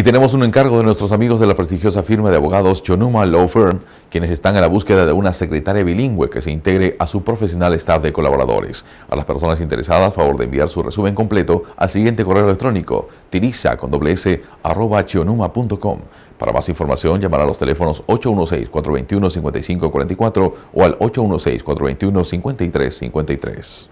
Y tenemos un encargo de nuestros amigos de la prestigiosa firma de abogados Chonuma Law Firm, quienes están en la búsqueda de una secretaria bilingüe que se integre a su profesional staff de colaboradores. A las personas interesadas, favor de enviar su resumen completo al siguiente correo electrónico tirisa con doble s, Para más información, llamar a los teléfonos 816-421-5544 o al 816-421-5353.